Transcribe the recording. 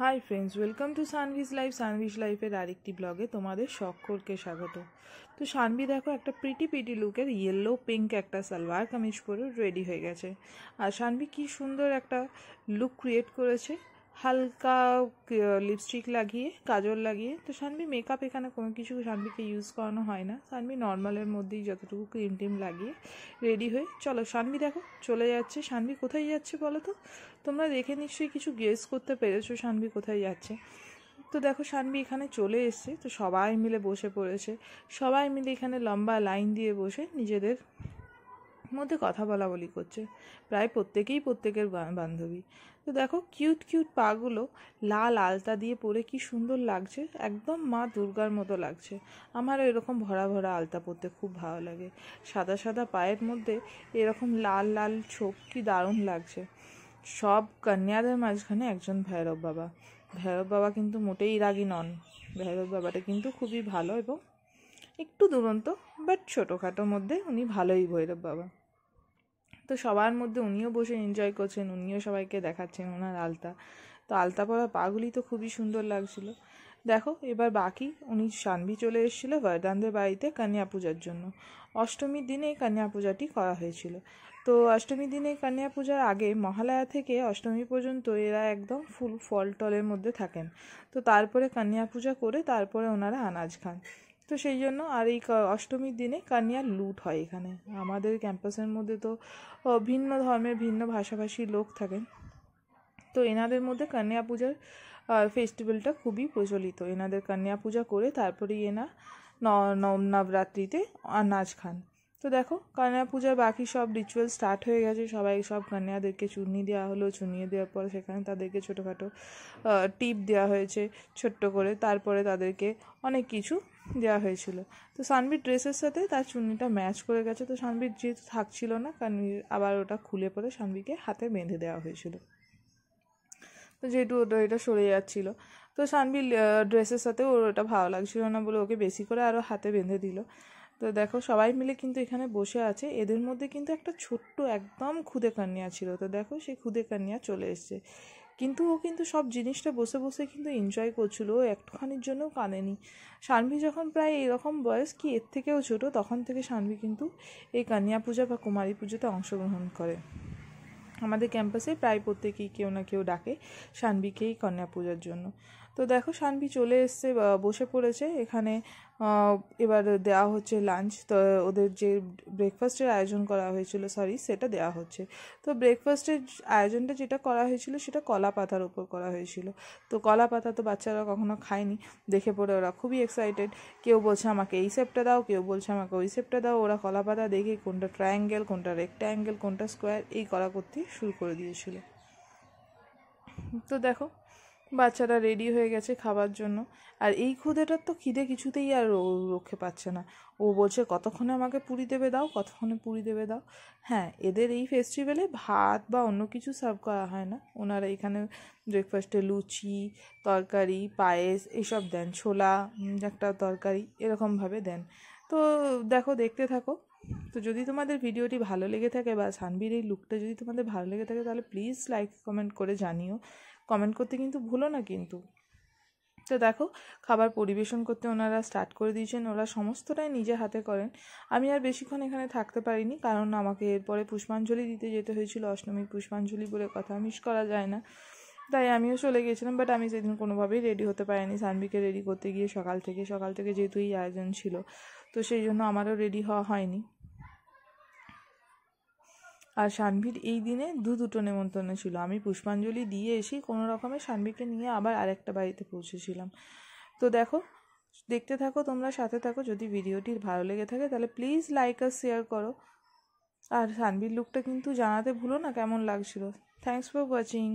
high friends welcome to Sanvi's life Sanvi's লাইফের আরেকটি ব্লগে তোমাদের সকলকে স্বাগত তো সানভি দেখো একটা প্রিটি পিটি লুকের ইয়েলো পিঙ্ক একটা সালোয়ার কামিজ পরে রেডি হয়ে গেছে আর সানভি কি সুন্দর একটা লুক ক্রিয়েট করেছে হালকা লিপস্টিক লাগিয়ে কাজল লাগিয়ে তো সানবি মেকআপ এখানে কোনো কিছু সানবিকে ইউজ করানো হয় না সানবি নর্মালের মধ্যেই যতটুকু ক্রিম টিম লাগিয়ে রেডি হয়ে চলো সানবি দেখো চলে যাচ্ছে সানবি কোথায় যাচ্ছে বলো তো তোমরা দেখে নিশ্চয়ই কিছু গেস করতে পেরেছো সানবি কোথায় যাচ্ছে তো দেখো সানবি এখানে চলে এসছে তো সবাই মিলে বসে পড়েছে সবাই মিলে এখানে লম্বা লাইন দিয়ে বসে নিজেদের মধ্যে কথা বলা বলি করছে প্রায় প্রত্যেকেই প্রত্যেকের বান্ধবী তো দেখো কিউট কিউট পাগুলো লাল আলতা দিয়ে পরে কি সুন্দর লাগছে একদম মা দুর্গার মতো লাগছে আমার এরকম ভরা ভরা আলতা পরতে খুব ভালো লাগে সাদা সাদা পায়ের মধ্যে এরকম লাল লাল ছোপ কি দারুণ লাগছে সব কন্যাদের মাঝখানে একজন ভৈরব বাবা ভৈরব বাবা কিন্তু মোটেই রাগি নন ভৈরব বাবাটা কিন্তু খুবই ভালো এবং একটু দুরন্ত বাট ছোটোখাটোর মধ্যে উনি ভালোই ভৈরব বাবা তো সবার মধ্যে উনিও বসে এনজয় করছেন উনিও সবাইকে দেখাচ্ছেন ওনার আলতা তো আলতা পরা পাগুলি তো খুবই সুন্দর লাগছিল দেখো এবার বাকি উনি সানভি চলে এসেছিলো বরদানদের বাড়িতে কান্যা পূজার জন্য অষ্টমীর দিনে কান্যা পূজাটি করা হয়েছিল তো অষ্টমীর দিনে কান্যা পূজার আগে মহালয়া থেকে অষ্টমী পর্যন্ত এরা একদম ফুল ফল টলের মধ্যে থাকেন তো তারপরে কান্যা পূজা করে তারপরে ওনারা আনাজ খান তো সেই জন্য আর এই অষ্টমীর দিনে কানিয়া লুট হয় এখানে আমাদের ক্যাম্পাসের মধ্যে তো ভিন্ন ধর্মের ভিন্ন ভাষাভাষী লোক থাকেন তো এনাদের মধ্যে কান্যা পূজার ফেস্টিভ্যালটা খুবই প্রচলিত এনাদের কন্যা পূজা করে তারপরেই এনা নবরাত্রিতে নাচ খান তো দেখো কানিয়া পূজার বাকি সব রিচুয়াল স্টার্ট হয়ে গেছে সবাই সব কান্যাদেরকে চুন্নি দেওয়া হলো চুনিয়ে দেওয়ার পর সেখানে তাদেরকে ছোটোখাটো টিপ দেওয়া হয়েছে ছোট্ট করে তারপরে তাদেরকে অনেক কিছু দেওয়া হয়েছিল তো সানবির ড্রেসের সাথে তার চুন্নিটা ম্যাচ করে গেছে তো সানবির যেহেতু থাকছিল না কানবির আবার ওটা খুলে পরে সানবিকে হাতে বেঁধে দেওয়া হয়েছিল তো যেহেতু ওটা এটা সরে যাচ্ছিল তো সানবির ড্রেসের সাথে ওর ওটা ভালো লাগছিল না বলে ওকে বেশি করে আরও হাতে বেঁধে দিল তো দেখো সবাই মিলে কিন্তু এখানে বসে আছে এদের মধ্যে কিন্তু একটা ছোট্ট একদম খুদে কান্নিয়া ছিল তো দেখো সেই খুদে কান্নিয়া চলে এসছে কিন্তু ও কিন্তু সব জিনিসটা বসে বসে কিন্তু এনজয় করছিল ও একটুখানির জন্যও কানেনি সানভি যখন প্রায় এরকম বয়স কি এর থেকেও ছোট তখন থেকে সানভি কিন্তু এই কানিয়া পূজা বা কুমারী পুজোতে অংশগ্রহণ করে আমাদের ক্যাম্পাসে প্রায় প্রত্যেকেই কেউ না কেউ ডাকে সানভিকেই কন্যা পূজার জন্য তো দেখো শানভি চলে এসছে বসে পড়েছে এখানে এবার দেওয়া হচ্ছে লাঞ্চ তো ওদের যে ব্রেকফাস্টের আয়োজন করা হয়েছিল সরি সেটা দেওয়া হচ্ছে তো ব্রেকফাস্টের আয়োজনটা যেটা করা হয়েছিল সেটা কলা পাতার ওপর করা হয়েছিল তো কলা পাতা তো বাচ্চারা কখনো খায়নি দেখে পড়ে ওরা খুবই এক্সাইটেড কেউ বলছে আমাকে এই শেপটা দাও কেউ বলছে আমাকে ওই শেপটা দাও ওরা কলা পাতা দেখে কোনটা ট্রায়াঙ্গেল কোনটা রেক্টাঙ্গেল কোনটা স্কোয়ার এই করা করতে শুরু করে দিয়েছিল তো দেখো বাচ্চারা রেডি হয়ে গেছে খাবার জন্য আর এই ক্ষুদেটার তো খিদে কিছুতেই আর রক্ষে পাচ্ছে না ও বলছে কতক্ষণে আমাকে পুরি দেবে দাও কতক্ষণে পুরি দেবে দাও হ্যাঁ এদের এই ফেস্টিভ্যালে ভাত বা অন্য কিছু সার্ভ করা হয় না ওনারা এখানে ব্রেকফাস্টে লুচি তরকারি পায়েস এসব দেন ছোলা একটা তরকারি এরকমভাবে দেন তো দেখো দেখতে থাকো তো যদি তোমাদের ভিডিওটি ভালো লেগে থাকে বা সানবির এই লুকটা যদি তোমাদের ভালো লেগে থাকে তাহলে প্লিজ লাইক কমেন্ট করে জানিও কমেন্ট করতে কিন্তু ভুলো না কিন্তু তো দেখো খাবার পরিবেশন করতে ওনারা স্টার্ট করে দিয়েছেন ওরা সমস্তটাই নিজে হাতে করেন আমি আর বেশিক্ষণ এখানে থাকতে পারিনি কারণ আমাকে এরপরে পুষ্পাঞ্জলি দিতে যেতে হয়েছিল অষ্টমীর পুষ্পাঞ্জলি বলে কথা মিস করা যায় না তাই আমিও চলে গিয়েছিলাম বাট আমি সেদিন কোনোভাবেই রেডি হতে পারিনি সানভিকে রেডি করতে গিয়ে সকাল থেকে সকাল থেকে যেহেতু এই আয়োজন ছিল তো সেই জন্য আমারও রেডি হওয়া হয়নি আর সানভির এই দিনে দু দুটো নেমন্তন্ন ছিল আমি পুষ্পাঞ্জলি দিয়ে এসেই কোনো রকমে সানভিকে নিয়ে আবার আরেকটা বাড়িতে পৌঁছেছিলাম তো দেখো দেখতে থাকো তোমরা সাথে থাকো যদি ভিডিওটির ভালো লেগে থাকে তাহলে প্লিজ লাইক আর শেয়ার করো আর সানভির লুকটা কিন্তু জানাতে ভুলো না কেমন লাগছিল থ্যাংকস ফর ওয়াচিং